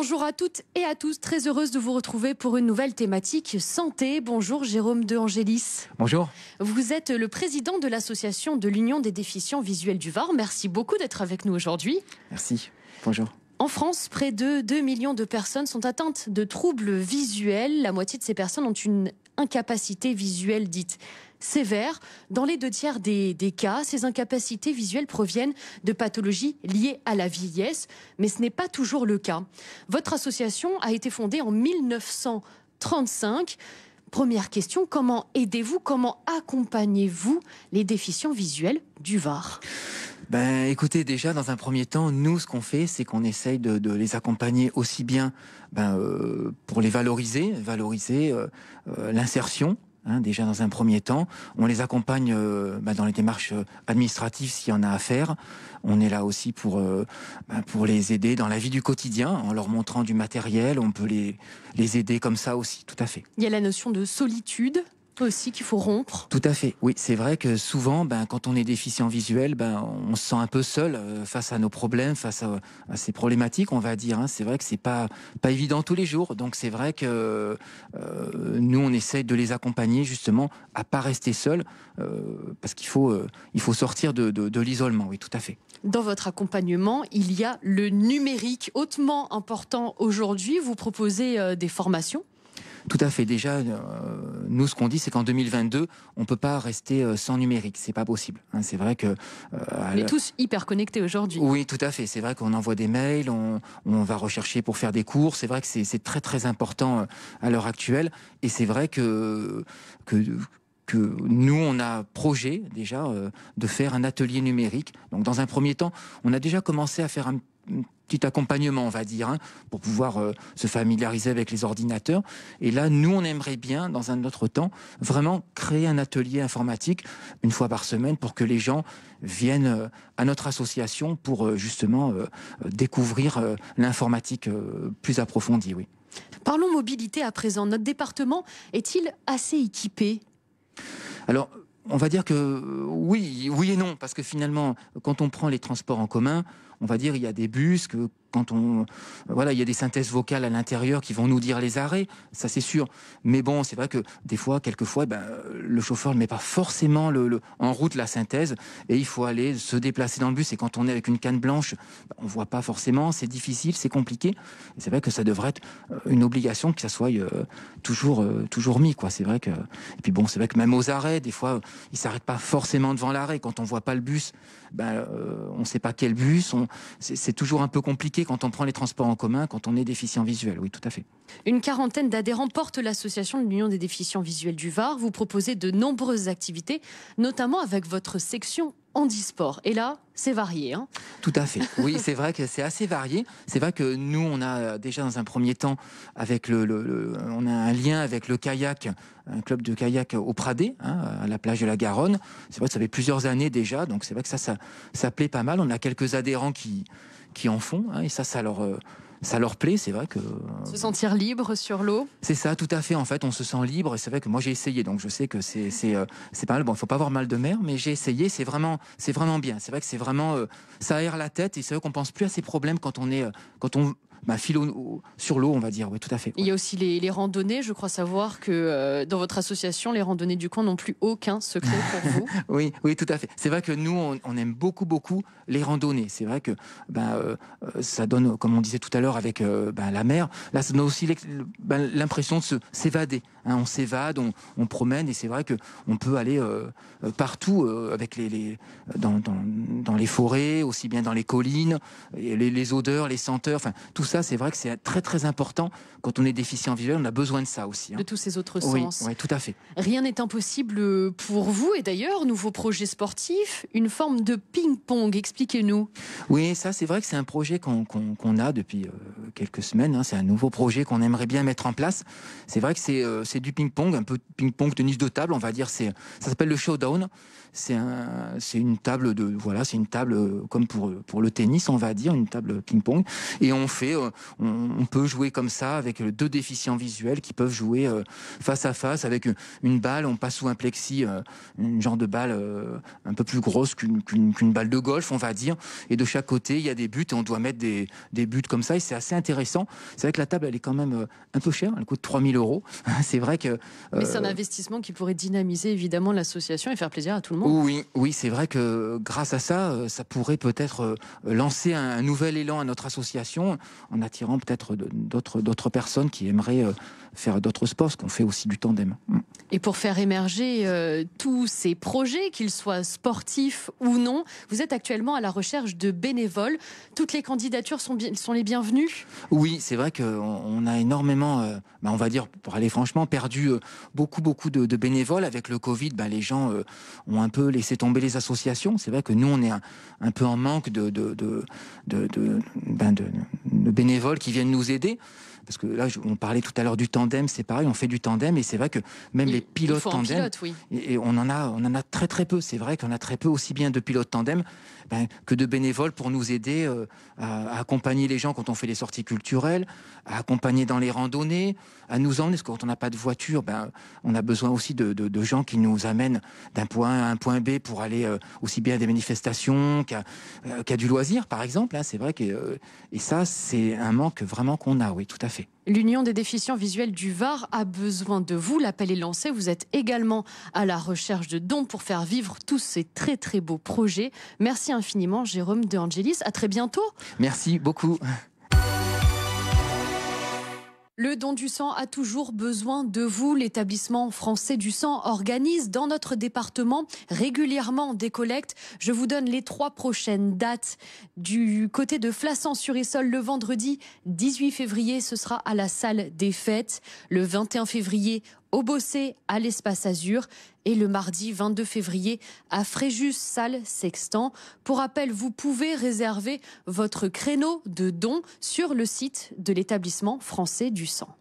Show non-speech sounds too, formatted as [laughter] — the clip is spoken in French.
Bonjour à toutes et à tous, très heureuse de vous retrouver pour une nouvelle thématique santé. Bonjour Jérôme De Angelis. Bonjour. Vous êtes le président de l'association de l'Union des déficients visuels du Var. Merci beaucoup d'être avec nous aujourd'hui. Merci. Bonjour. En France, près de 2 millions de personnes sont atteintes de troubles visuels. La moitié de ces personnes ont une incapacité visuelle dite sévère. Dans les deux tiers des, des, cas, ces incapacités visuelles proviennent de pathologies liées à la vieillesse, mais ce n'est pas toujours le cas. Votre association a été fondée en 1935. Première question, comment aidez-vous, comment accompagnez-vous les déficients visuels du Var ben, Écoutez, déjà, dans un premier temps, nous, ce qu'on fait, c'est qu'on essaye de, les accompagner aussi bien ben, euh, pour les valoriser, valoriser euh, euh, l'insertion, hein, déjà dans un premier temps. On les accompagne ben, dans les démarches administratives s'il y en a à faire. On est là aussi pour, ben, pour les aider dans la vie du quotidien, en leur montrant du matériel. On peut les, les aider comme ça aussi, tout à fait. Il y a la notion de solitude aussi qu'il faut rompre. Tout à fait. Oui, c'est vrai que souvent, ben, quand on est déficient visuel, ben, on se sent un peu seul euh, face à nos problèmes, face à, ces problématiques, on va dire. Hein. C'est vrai que c'est pas pas évident tous les jours. Donc c'est vrai que euh, nous, on essaie de les accompagner justement à pas rester seul, euh, parce qu'il faut il faut sortir de l'isolement. Oui, tout à fait. Dans votre accompagnement, il y a le numérique hautement important aujourd'hui. Vous proposez des formations tout à fait. Déjà, euh, nous, ce qu'on dit, c'est qu'en 2022, on peut pas rester euh, sans numérique. C'est pas possible. Hein. c'est vrai que euh, on tous hyper connectés aujourd'hui. Oui, tout à fait. C'est vrai qu'on envoie des mails, on, va rechercher pour faire des cours. C'est vrai que c'est très très important euh, à l'heure actuelle. Et c'est vrai que que que nous, on a projet déjà de faire un atelier numérique. Donc, dans un premier temps, on a déjà commencé à faire un petit accompagnement, on va dire, hein, pour pouvoir euh, se familiariser avec les ordinateurs. Et là, nous, on aimerait bien, dans un autre temps, vraiment créer un atelier informatique une fois par semaine pour que les gens viennent euh, à notre association pour euh, justement découvrir l'informatique plus approfondie. Oui. Parlons mobilité à présent. Notre département est-il assez équipé Alors, on va dire que oui, oui et non, parce que finalement, quand on prend les transports en commun, on va dire, il y a des bus que quand on voilà, il y a des synthèses vocales à l'intérieur qui vont nous dire les arrêts, ça c'est sûr. Mais bon, c'est vrai que des fois, quelquefois, ben, le chauffeur ne met pas forcément le, en route la synthèse et il faut aller se déplacer dans le bus. Et quand on est avec une canne blanche, on ben, on voit pas forcément, c'est difficile, c'est compliqué. C'est vrai que ça devrait être euh, une obligation que ça soit euh, toujours euh, toujours mis quoi. C'est vrai que et puis bon, c'est vrai que même aux arrêts, des fois, il s'arrête pas forcément devant l'arrêt. Quand on voit pas le bus, ben on sait pas quel bus, c'est toujours un peu compliqué quand on prend les transports en commun, quand on est déficient visuel. Oui, tout à fait. Une quarantaine d'adhérents porte l'association de l'Union des déficients visuels du Var. Vous proposez de nombreuses activités, notamment avec votre section handisport. Et là, c'est varié. Hein. Tout à fait. Oui, c'est vrai que c'est assez varié. C'est vrai que nous, on a euh, déjà dans un premier temps, avec le, on a un lien avec le kayak, un club de kayak au Pradé, hein, à la plage de la Garonne. C'est vrai que ça fait plusieurs années déjà, donc c'est vrai que ça, ça, plaît pas mal. On a quelques adhérents qui, qui en font, hein, et ça, ça leur euh, ça leur plaît, c'est vrai que. Euh, se sentir libre sur l'eau. C'est ça, tout à fait. En fait, on se sent libre. C'est vrai que moi j'ai essayé, donc je sais que c'est c'est euh, pas mal. Bon, il faut pas avoir mal de mer, mais j'ai essayé. C'est vraiment c'est vraiment bien. C'est vrai que c'est vraiment euh, ça aère la tête et c'est vrai qu'on pense plus à ses problèmes quand on est quand on bah, sur l'eau, on va dire. Oui, tout à fait. Il y a aussi les, randonnées. Je crois savoir que dans votre association, les randonnées du coin n'ont plus aucun secret pour vous. [laughs] oui, oui, tout à fait. C'est vrai que nous, on, aime beaucoup, beaucoup les randonnées. C'est vrai que bah, ça donne, comme on disait tout à l'heure, avec euh, ben, la mer, là, ça donne aussi ben, l'impression de s'évader. Hein. on s'évade, on, on, promène, et c'est vrai que on peut aller euh, euh, partout avec les, dans, les forêts, aussi bien dans les collines, les, odeurs, les senteurs. Enfin, tout ça, c'est vrai que c'est très très important quand on est déficient visuel. On a besoin de ça aussi. Hein. De tous ces autres sens. Oui, tout à fait. Rien n'est impossible pour vous. Et d'ailleurs, nouveau projet sportif, une forme de ping-pong. Expliquez-nous. Oui, ça, c'est vrai que c'est un projet qu'on a depuis quelques semaines. Hein, c'est un nouveau projet qu'on aimerait bien mettre en place. C'est vrai que c'est euh, du ping-pong, un peu ping-pong tennis de table, on va dire. Ça s'appelle le showdown. C'est un, une table de voilà, c'est une table euh, comme pour pour le tennis, on va dire, une table ping-pong. Et on fait, euh, on, peut jouer comme ça avec deux déficients visuels qui peuvent jouer face à face avec une balle. On passe sous un plexi, une genre de balle un peu plus grosse qu'une qu balle de golf, on va dire. Et de chaque côté, il y a des buts et on doit mettre des, des buts comme ça. Et c'est assez intéressant. C'est vrai que la table, elle est quand même euh, un peu chère, elle coûte 3000 euros. [laughs] c'est vrai que. Mais euh, c'est un investissement qui pourrait dynamiser évidemment l'association et faire plaisir à tout le monde. Oui, oui c'est vrai que euh, grâce à ça, ça pourrait peut-être lancer un, nouvel élan à notre association en attirant peut-être d'autres personnes qui aimeraient faire d'autres sports, ce qu'on fait aussi du tandem. Mm. Et pour faire émerger euh, tous ces projets, qu'ils soient sportifs ou non, vous êtes actuellement à la recherche de bénévoles. Toutes les candidatures sont, sont les bienvenues Oui, c'est vrai qu'on a énormément, euh, bah, on va dire, pour aller franchement, perdu euh, beaucoup, beaucoup de, bénévoles. Avec le Covid, bah, les gens ont un peu laissé tomber les associations. C'est vrai que nous, on est un, peu en manque de, de, de, de, de ben, bénévoles qui viennent nous aider parce que là, on parlait tout à l'heure du tandem, c'est pareil, on fait du tandem, et c'est vrai que même les pilotes tandem, et, on en a, on en a très très peu. C'est vrai qu'on a très peu aussi bien de pilotes tandem ben, que de bénévoles pour nous aider euh, à, accompagner les gens quand on fait les sorties culturelles, à accompagner dans les randonnées, à nous emmener. Parce que quand on n'a pas de voiture, ben, on a besoin aussi de, gens qui nous amènent d'un point A à un point B pour aller euh, aussi bien à des manifestations qu'à euh, du loisir, par exemple. Hein. c'est vrai que et ça, c'est un manque vraiment qu'on a. Oui, tout à L'Union des déficients visuels du Var a besoin de vous. L'appel est lancé. Vous êtes également à la recherche de dons pour faire vivre tous ces très très beaux projets. Merci infiniment, Jérôme de Angelis. À très bientôt. Merci beaucoup. Le don du sang a toujours besoin de vous. L'établissement français du sang organise dans notre département régulièrement des collectes. Je vous donne les trois prochaines dates. Du côté de Flassan-sur-Essol, le vendredi 18 février, ce sera à la salle des fêtes. Le 21 février au Bossé, à l'Espace Azur et le mardi 22 février à Fréjus, salle Sextant. Pour rappel, vous pouvez réserver votre créneau de don sur le site de l'établissement français du sang.